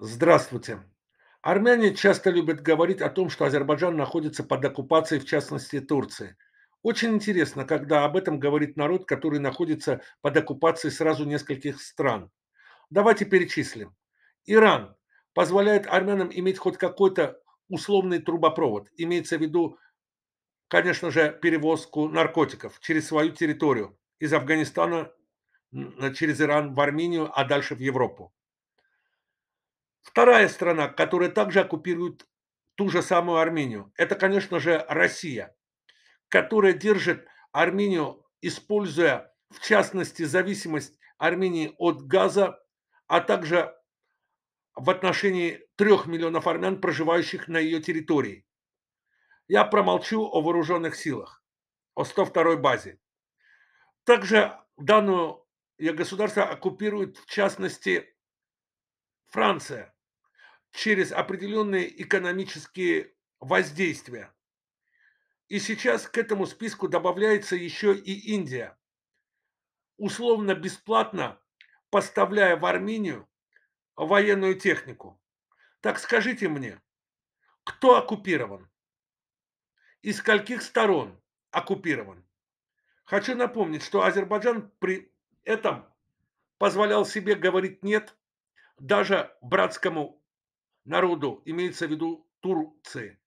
Здравствуйте. Армяне часто любят говорить о том, что Азербайджан находится под оккупацией, в частности, Турции. Очень интересно, когда об этом говорит народ, который находится под оккупацией сразу нескольких стран. Давайте перечислим. Иран позволяет армянам иметь хоть какой-то условный трубопровод, имеется в виду, конечно же, перевозку наркотиков через свою территорию из Афганистана через Иран в Армению, а дальше в Европу. Вторая страна, которая также оккупирует ту же самую Армению, это, конечно же, Россия, которая держит Армению, используя, в частности, зависимость Армении от газа, а также в отношении трех миллионов армян, проживающих на ее территории. Я промолчу о вооруженных силах, о 102-й базе. Также данную э, государство оккупирует, в частности, Франция через определенные экономические воздействия. И сейчас к этому списку добавляется еще и Индия, условно бесплатно поставляя в Армению военную технику. Так скажите мне, кто оккупирован? И с каких сторон оккупирован? Хочу напомнить, что Азербайджан при этом позволял себе говорить «нет» даже братскому народу, имеется в виду Турции.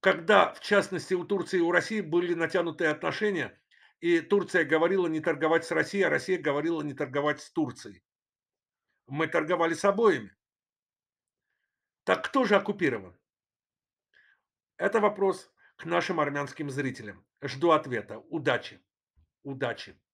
Когда, в частности, у Турции и у России были натянутые отношения, и Турция говорила не торговать с Россией, а Россия говорила не торговать с Турцией. Мы торговали с обоими. Так кто же оккупирован? Это вопрос к нашим армянским зрителям. Жду ответа. Удачи. Удачи.